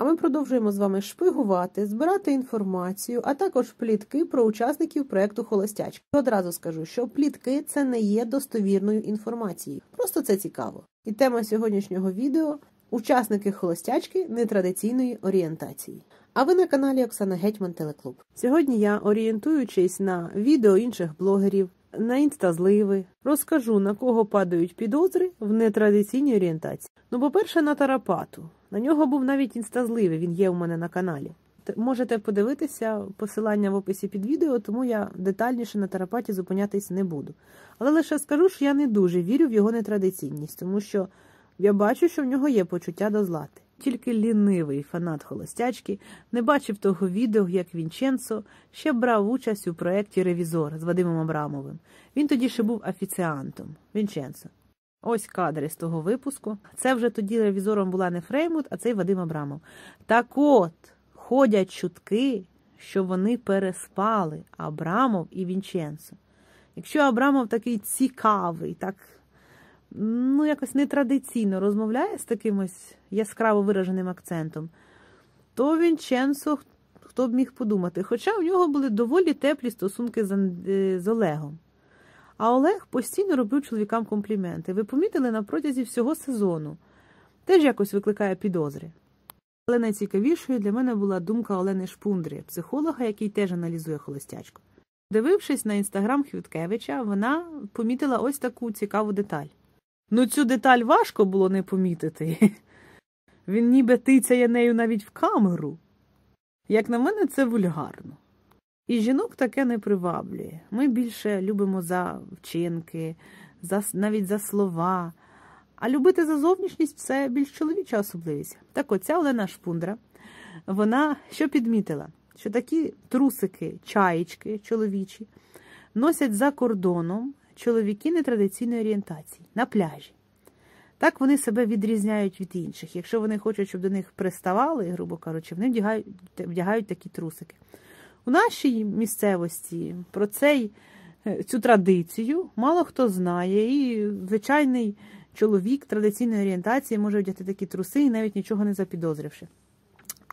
А ми продовжуємо з вами шпигувати, збирати інформацію, а також плітки про учасників проекту Холостячки. Одразу скажу, що плітки це не є достовірною інформацією. Просто це цікаво. І тема сьогоднішнього відео учасники холостячки нетрадиційної орієнтації. А ви на каналі Оксана Гетьман Телеклуб. Сьогодні я, орієнтуючись на відео інших блогерів, на інстазливи, розкажу, на кого падають підозри в нетрадиційній орієнтації. Ну, по-перше, на Тарапату. На нього був навіть інстазливий, він є у мене на каналі. Можете подивитися посилання в описі під відео, тому я детальніше на Тарапаті зупинятись не буду. Але лише скажу, що я не дуже вірю в його нетрадиційність, тому що я бачу, що в нього є почуття до злати. Тільки лінивий фанат холостячки не бачив того відео, як Вінченцо ще брав участь у проєкті Ревізор з Вадимом Абрамовим. Він тоді ще був офіціантом. Вінченцо. Ось кадри з того випуску. Це вже тоді ревізором була не Фреймут, а цей Вадим Абрамов. Так от ходять чутки, що вони переспали Абрамов і Вінченцо. Якщо Абрамов такий цікавий, так ну, якось нетрадиційно розмовляє з такимось яскраво вираженим акцентом, то Вінченцо, хто б міг подумати, хоча у нього були доволі теплі стосунки е, з Олегом. А Олег постійно робив чоловікам компліменти. Ви помітили на протязі всього сезону, теж якось викликає підозри. Але найцікавішою для мене була думка Олени Шпундрі, психолога, який теж аналізує холостячку. Дивившись на інстаграм Хвіткевича, вона помітила ось таку цікаву деталь. Ну, цю деталь важко було не помітити. Він ніби тицяє нею навіть в камеру. Як на мене, це вульгарно. І жінок таке не приваблює. Ми більше любимо за вчинки, за, навіть за слова. А любити за зовнішність це більш чоловіча особливість. Так оця Олена Шпундра, вона що підмітила? Що такі трусики, чаєчки чоловічі носять за кордоном чоловіки нетрадиційної орієнтації на пляжі. Так вони себе відрізняють від інших. Якщо вони хочуть, щоб до них приставали, грубо кажучи, вони вдягають вдягають такі трусики. У нашій місцевості про цей, е, цю традицію мало хто знає, і звичайний чоловік традиційної орієнтації може вдягти такі труси і навіть нічого не запідозривши.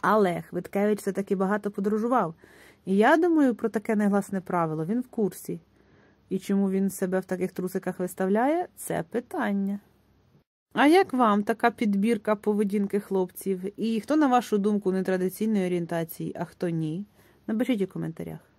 Але Хвиткевич все таки багато подорожував. І я думаю, про таке негласне правило він в курсі. І чому він себе в таких трусиках виставляє, це питання. А як вам така підбірка поведінки хлопців? І хто, на вашу думку, нетрадиційної орієнтації, а хто ні? Напишіть у коментарях.